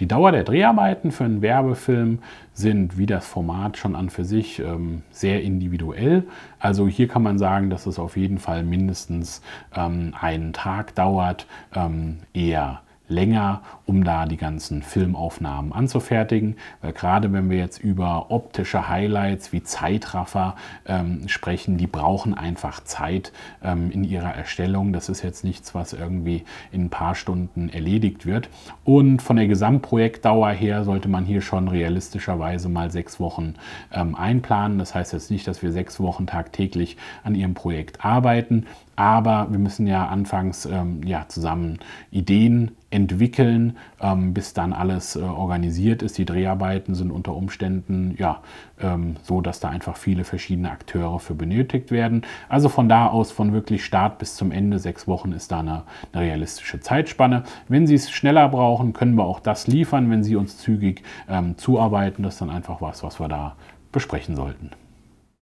Die Dauer der Dreharbeiten für einen Werbefilm sind, wie das Format schon an für sich, ähm, sehr individuell. Also hier kann man sagen, dass es auf jeden Fall mindestens ähm, einen Tag dauert, ähm, eher länger, um da die ganzen Filmaufnahmen anzufertigen. Weil gerade wenn wir jetzt über optische Highlights wie Zeitraffer ähm, sprechen, die brauchen einfach Zeit ähm, in ihrer Erstellung. Das ist jetzt nichts, was irgendwie in ein paar Stunden erledigt wird. Und von der Gesamtprojektdauer her sollte man hier schon realistischerweise mal sechs Wochen ähm, einplanen. Das heißt jetzt nicht, dass wir sechs Wochen tagtäglich an ihrem Projekt arbeiten. Aber wir müssen ja anfangs ähm, ja, zusammen Ideen entwickeln, ähm, bis dann alles äh, organisiert ist. Die Dreharbeiten sind unter Umständen ja ähm, so, dass da einfach viele verschiedene Akteure für benötigt werden. Also von da aus, von wirklich Start bis zum Ende, sechs Wochen ist da eine, eine realistische Zeitspanne. Wenn Sie es schneller brauchen, können wir auch das liefern, wenn Sie uns zügig ähm, zuarbeiten. Das ist dann einfach was, was wir da besprechen sollten.